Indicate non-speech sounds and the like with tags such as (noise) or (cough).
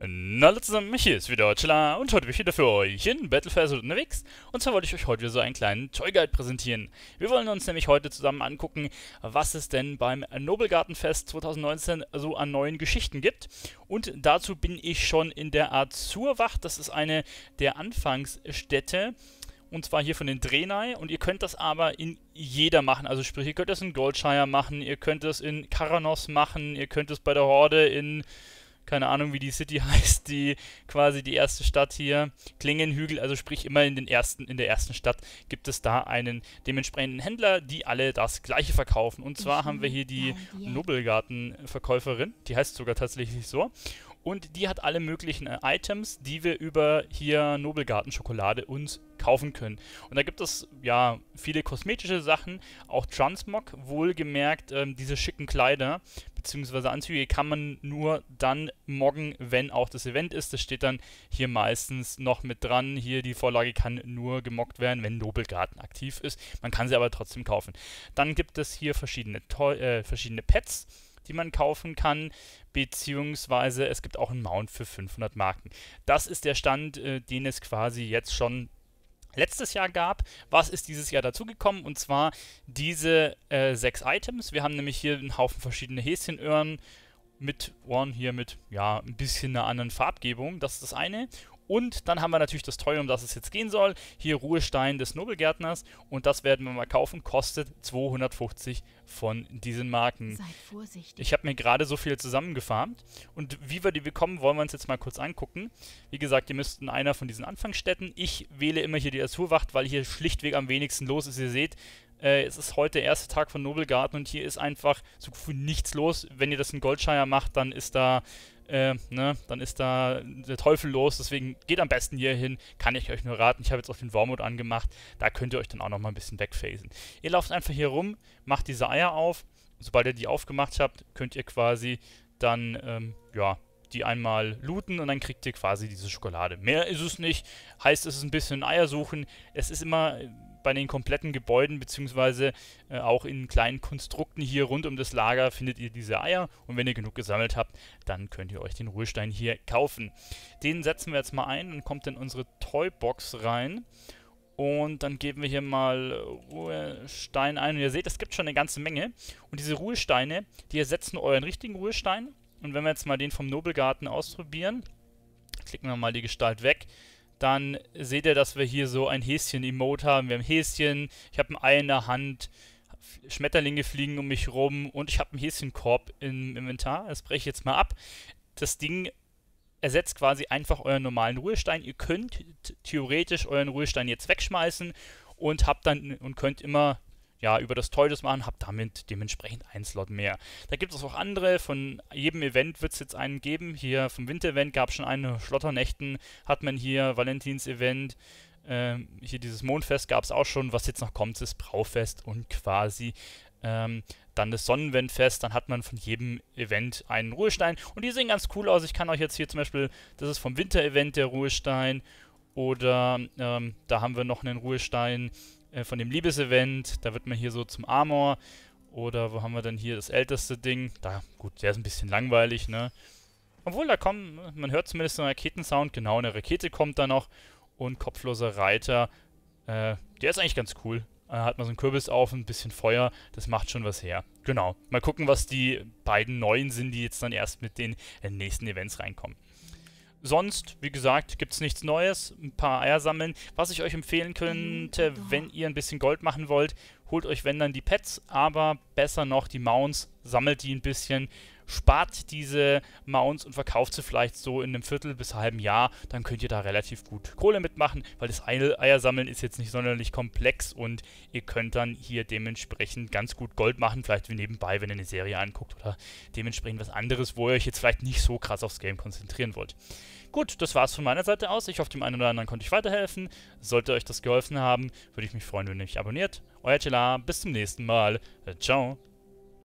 Na Hallo zusammen, hier ist wieder Chilla und heute bin ich wieder für euch in Battle unterwegs und zwar wollte ich euch heute wieder so einen kleinen Toy Guide präsentieren. Wir wollen uns nämlich heute zusammen angucken, was es denn beim Nobelgartenfest 2019 so an neuen Geschichten gibt und dazu bin ich schon in der Azurwacht, das ist eine der Anfangsstädte und zwar hier von den Drenai und ihr könnt das aber in jeder machen, also sprich ihr könnt das in Goldshire machen, ihr könnt das in Karanos machen, ihr könnt es bei der Horde in keine Ahnung, wie die City (laughs) heißt, die quasi die erste Stadt hier, Klingenhügel, also sprich immer in, den ersten, in der ersten Stadt gibt es da einen dementsprechenden Händler, die alle das gleiche verkaufen. Und zwar mhm. haben wir hier die ja, yeah. Nobelgarten-Verkäuferin, die heißt sogar tatsächlich so. Und die hat alle möglichen äh, Items, die wir über hier Nobelgarten Schokolade uns kaufen können. Und da gibt es ja viele kosmetische Sachen, auch Transmog, wohlgemerkt ähm, diese schicken Kleider bzw. Anzüge kann man nur dann morgen, wenn auch das Event ist. Das steht dann hier meistens noch mit dran. Hier die Vorlage kann nur gemockt werden, wenn Nobelgarten aktiv ist. Man kann sie aber trotzdem kaufen. Dann gibt es hier verschiedene, Teu äh, verschiedene Pets die man kaufen kann, beziehungsweise es gibt auch einen Mount für 500 Marken. Das ist der Stand, äh, den es quasi jetzt schon letztes Jahr gab. Was ist dieses Jahr dazugekommen? Und zwar diese äh, sechs Items. Wir haben nämlich hier einen Haufen verschiedene Häschenöhren mit Ohren hier mit, ja, ein bisschen einer anderen Farbgebung. Das ist das eine. Und dann haben wir natürlich das Teure, um das es jetzt gehen soll. Hier Ruhestein des Nobelgärtners. Und das werden wir mal kaufen. Kostet 250 von diesen Marken. Seid vorsichtig. Ich habe mir gerade so viel zusammengefarmt. Und wie wir die bekommen, wollen wir uns jetzt mal kurz angucken. Wie gesagt, ihr müsst in einer von diesen Anfangsstätten. Ich wähle immer hier die Azurwacht, weil hier schlichtweg am wenigsten los ist. Ihr seht, äh, es ist heute der erste Tag von Nobelgarten und hier ist einfach so nichts los. Wenn ihr das in Goldshire macht, dann ist da äh, ne, dann ist da der Teufel los. Deswegen geht am besten hier hin, kann ich euch nur raten. Ich habe jetzt auf den Warmut angemacht, da könnt ihr euch dann auch noch mal ein bisschen wegphasen. Ihr lauft einfach hier rum, macht diese Eier auf. Sobald ihr die aufgemacht habt, könnt ihr quasi dann, ähm, ja, die einmal looten und dann kriegt ihr quasi diese Schokolade. Mehr ist es nicht. Heißt, es ist ein bisschen Eier suchen. Es ist immer bei den kompletten Gebäuden beziehungsweise äh, auch in kleinen Konstrukten hier rund um das Lager findet ihr diese Eier und wenn ihr genug gesammelt habt, dann könnt ihr euch den Ruhestein hier kaufen. Den setzen wir jetzt mal ein, dann kommt in unsere Toybox rein und dann geben wir hier mal Ruhestein ein und ihr seht, es gibt schon eine ganze Menge und diese Ruhesteine, die ersetzen euren richtigen Ruhestein und wenn wir jetzt mal den vom Nobelgarten ausprobieren, klicken wir mal die Gestalt weg, dann seht ihr, dass wir hier so ein Häschen-Emote haben. Wir haben Häschen, ich habe ein Ei in der Hand, Schmetterlinge fliegen um mich rum und ich habe einen Häschenkorb im Inventar. Das breche ich jetzt mal ab. Das Ding ersetzt quasi einfach euren normalen Ruhestein. Ihr könnt theoretisch euren Ruhestein jetzt wegschmeißen und habt dann und könnt immer ja, über das Toy machen, habt damit dementsprechend einen Slot mehr. Da gibt es auch andere, von jedem Event wird es jetzt einen geben. Hier vom Winter-Event gab es schon einen, Schlotternächten hat man hier, Valentins-Event, ähm, hier dieses Mondfest gab es auch schon. Was jetzt noch kommt, ist Braufest und quasi ähm, dann das Sonnenwindfest, dann hat man von jedem Event einen Ruhestein. Und die sehen ganz cool aus. Ich kann euch jetzt hier zum Beispiel, das ist vom Winter-Event der Ruhestein. Oder ähm, da haben wir noch einen Ruhestein äh, von dem Liebesevent. Da wird man hier so zum Armor. Oder wo haben wir dann hier das älteste Ding? Da, gut, der ist ein bisschen langweilig, ne? Obwohl, da kommen, man hört zumindest einen Raketensound. Genau, eine Rakete kommt da noch. Und kopfloser Reiter. Äh, der ist eigentlich ganz cool. Da äh, hat man so einen Kürbis auf, und ein bisschen Feuer. Das macht schon was her. Genau. Mal gucken, was die beiden neuen sind, die jetzt dann erst mit den äh, nächsten Events reinkommen sonst, wie gesagt, gibt es nichts Neues. Ein paar Eier sammeln. Was ich euch empfehlen könnte, wenn ihr ein bisschen Gold machen wollt, holt euch, wenn dann, die Pets, aber besser noch die Mounts, sammelt die ein bisschen spart diese Mounts und verkauft sie vielleicht so in einem Viertel bis halben Jahr, dann könnt ihr da relativ gut Kohle mitmachen, weil das Eiersammeln ist jetzt nicht sonderlich komplex und ihr könnt dann hier dementsprechend ganz gut Gold machen, vielleicht wie nebenbei, wenn ihr eine Serie anguckt oder dementsprechend was anderes, wo ihr euch jetzt vielleicht nicht so krass aufs Game konzentrieren wollt. Gut, das war es von meiner Seite aus. Ich hoffe, dem einen oder anderen konnte ich weiterhelfen. Sollte euch das geholfen haben, würde ich mich freuen, wenn ihr mich abonniert. Euer Chela, bis zum nächsten Mal. Ciao.